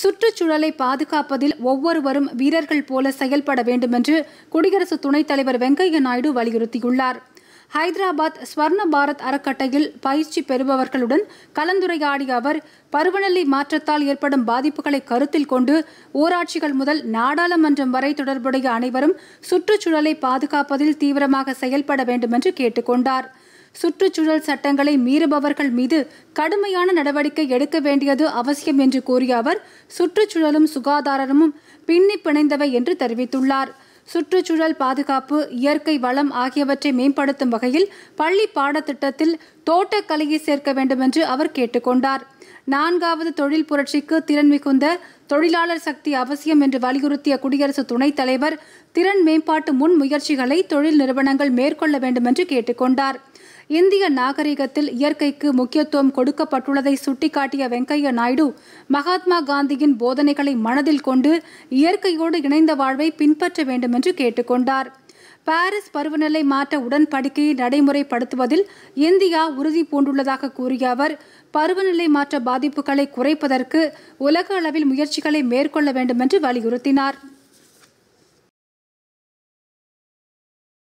சுற்றுச்சூழலை பாதுகாப்பதில் ஒவ்வொருவரும் வீரர்கள் போல செயல்பட வேண்டுமென்று குடியரசு துணைத் தலைவர் வெங்கையா நாயுடு வலியுறுத்தியுள்ளார் ஹைதராபாத் ஸ்வர்ண பாரத் அறக்கட்டையில் பயிற்சி பெறுபவர்களுடன் கலந்துரையாடிய அவர் பருவநிலை மாற்றத்தால் ஏற்படும் பாதிப்புகளை கருத்தில் கொண்டு ஊராட்சிகள் முதல் நாடாளுமன்றம் வரை தொடர்புடைய அனைவரும் சுற்றுச்சூழலை பாதுகாப்பதில் தீவிரமாக செயல்பட வேண்டும் என்று கேட்டுக்கொண்டார் கொண்டார் சுற்றுச்சூழல் சட்டங்களை மீறுபவர்கள் மீது கடுமையான நடவடிக்கை எடுக்க வேண்டியது அவசியம் என்று கூறிய அவர் சுற்றுச்சூழலும் சுகாதாரமும் பின்னி பிணைந்தவை என்று தெரிவித்துள்ளார் சுற்றுச்சூழல் பாதுகாப்பு இயற்கை வளம் ஆகியவற்றை மேம்படுத்தும் வகையில் பள்ளி பாடத்திட்டத்தில் தோட்டக்கலையை சேர்க்க வேண்டும் என்று அவர் கேட்டுக்கொண்டார் நான்காவது தொழில் புரட்சிக்கு திறன் மிகுந்த தொழிலாளர் சக்தி அவசியம் என்று வலியுறுத்திய குடியரசு துணைத் தலைவர் திறன் மேம்பாட்டு முன்முயற்சிகளை தொழில் நிறுவனங்கள் மேற்கொள்ள வேண்டும் என்று கேட்டுக்கொண்டார் இந்திய நாகரிகத்தில் இயற்கைக்கு முக்கியத்துவம் கொடுக்கப்பட்டுள்ளதை சுட்டிக்காட்டிய வெங்கையா நாயுடு மகாத்மா காந்தியின் போதனைகளை மனதில் கொண்டு இயற்கையோடு இணைந்த வாழ்வை பின்பற்ற வேண்டும் என்று கேட்டுக்கொண்டார் பாரிஸ் பருவநிலை மாற்ற உடன்படிக்கையை நடைமுறைப்படுத்துவதில் இந்தியா உறுதி பூண்டுள்ளதாக கூறிய அவர் பருவநிலை மாற்ற பாதிப்புகளை குறைப்பதற்கு உலக அளவில் முயற்சிகளை மேற்கொள்ள வேண்டும் என்று வலியுறுத்தினார்